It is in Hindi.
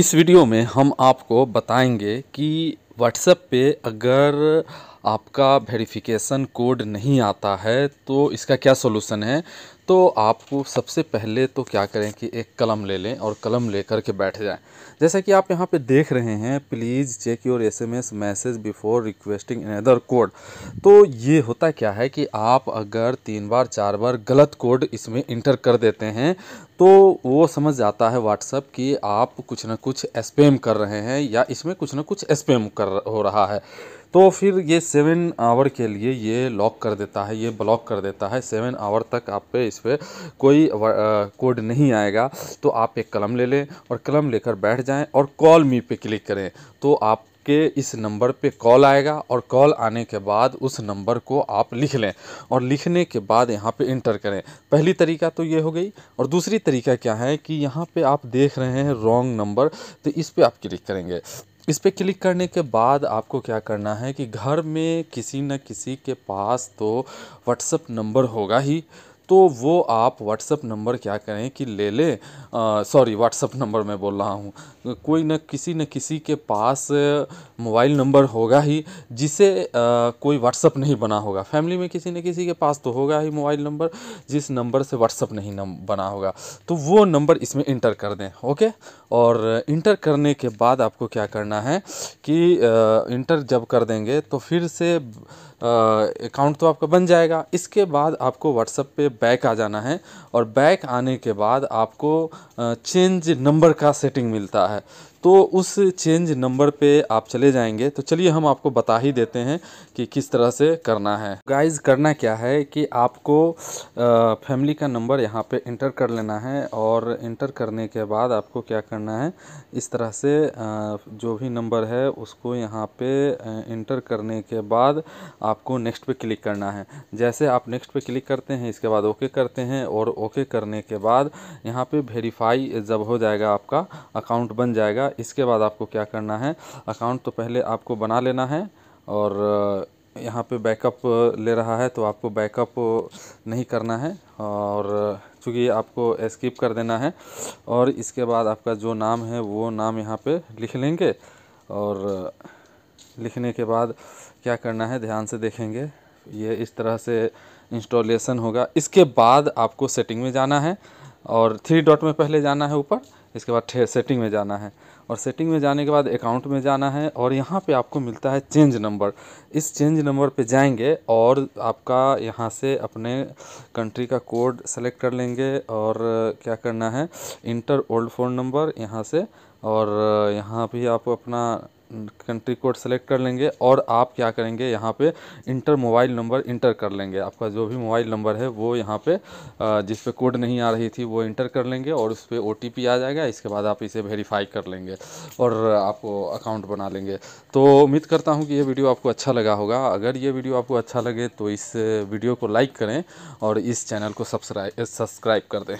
इस वीडियो में हम आपको बताएंगे कि व्हाट्सएप पे अगर आपका वेरिफिकेशन कोड नहीं आता है तो इसका क्या सोल्यूसन है तो आपको सबसे पहले तो क्या करें कि एक कलम ले लें और कलम ले कर के बैठ जाएं जैसा कि आप यहाँ पे देख रहे हैं please check your SMS message before requesting another code तो ये होता क्या है कि आप अगर तीन बार चार बार गलत कोड इसमें इंटर कर देते हैं तो वो समझ जाता है व्हाट्सअप कि आप कुछ ना कुछ स्पेम कर रहे हैं या इसमें कुछ ना कुछ स्पेम कर हो रहा है तो फिर ये सेवन आवर के लिए ये लॉक कर देता है ये ब्लॉक कर देता है सेवन आवर तक आप पे इस पर कोई कोड नहीं आएगा तो आप एक कलम ले लें और कलम लेकर बैठ जाएं और कॉल मी पे क्लिक करें तो आप के इस नंबर पे कॉल आएगा और कॉल आने के बाद उस नंबर को आप लिख लें और लिखने के बाद यहाँ पे इंटर करें पहली तरीका तो ये हो गई और दूसरी तरीका क्या है कि यहाँ पे आप देख रहे हैं रॉन्ग नंबर तो इस पर आप क्लिक करेंगे इस पर क्लिक करने के बाद आपको क्या करना है कि घर में किसी न किसी के पास तो व्हाट्सअप नंबर होगा ही तो वो आप व्हाट्सअप नंबर क्या करें कि ले लें सॉरी व्हाट्सअप नंबर मैं बोल रहा हूँ कोई न किसी न किसी के पास मोबाइल नंबर होगा ही जिसे कोई व्हाट्सअप नहीं बना होगा फैमिली में किसी न किसी के पास तो होगा ही मोबाइल नंबर जिस नंबर से व्हाट्सअप नहीं नम बना होगा तो वो नंबर इसमें इंटर कर दें ओके और इंटर करने के बाद आपको क्या करना है कि इंटर जब कर देंगे तो फिर से अकाउंट तो आपका बन जाएगा इसके बाद आपको व्हाट्सअप पे बैक आ जाना है और बैक आने के बाद आपको चेंज नंबर का सेटिंग मिलता है तो उस चेंज नंबर पे आप चले जाएंगे तो चलिए हम आपको बता ही देते हैं कि किस तरह से करना है गाइस करना क्या है कि आपको फैमिली का नंबर यहाँ पे इंटर कर लेना है और इंटर करने के बाद आपको क्या करना है इस तरह से जो भी नंबर है उसको यहाँ पे इंटर करने के बाद आपको नेक्स्ट पे क्लिक करना है जैसे आप नेक्स्ट पे क्लिक करते हैं इसके बाद ओके करते हैं और ओके करने के बाद यहाँ पे वेरीफाई जब हो जाएगा आपका अकाउंट बन जाएगा इसके बाद आपको क्या करना है अकाउंट तो पहले आपको बना लेना है और यहाँ पे बैकअप ले रहा है तो आपको बैकअप नहीं करना है और चूँकि आपको स्किप कर देना है और इसके बाद आपका जो नाम है वो नाम यहाँ पे लिख लेंगे और लिखने के बाद क्या करना है ध्यान से देखेंगे ये इस तरह से इंस्टॉलेशन होगा इसके बाद आपको सेटिंग में जाना है और थ्री डॉट में पहले जाना है ऊपर इसके बाद सेटिंग में जाना है और सेटिंग में जाने के बाद अकाउंट में जाना है और यहाँ पे आपको मिलता है चेंज नंबर इस चेंज नंबर पे जाएंगे और आपका यहाँ से अपने कंट्री का कोड सेलेक्ट कर लेंगे और क्या करना है इंटर ओल्ड फ़ोन नंबर यहाँ से और यहाँ भी आप अपना कंट्री कोड सेलेक्ट कर लेंगे और आप क्या करेंगे यहाँ पे इंटर मोबाइल नंबर इंटर कर लेंगे आपका जो भी मोबाइल नंबर है वो यहाँ पे जिस पे कोड नहीं आ रही थी वो इंटर कर लेंगे और उस पर ओ आ जाएगा इसके बाद आप इसे वेरीफाई कर लेंगे और आपको अकाउंट बना लेंगे तो उम्मीद करता हूँ कि ये वीडियो आपको अच्छा लगा होगा अगर ये वीडियो आपको अच्छा लगे तो इस वीडियो को लाइक करें और इस चैनल को सब्सक्राइब सब्सक्राइब कर दें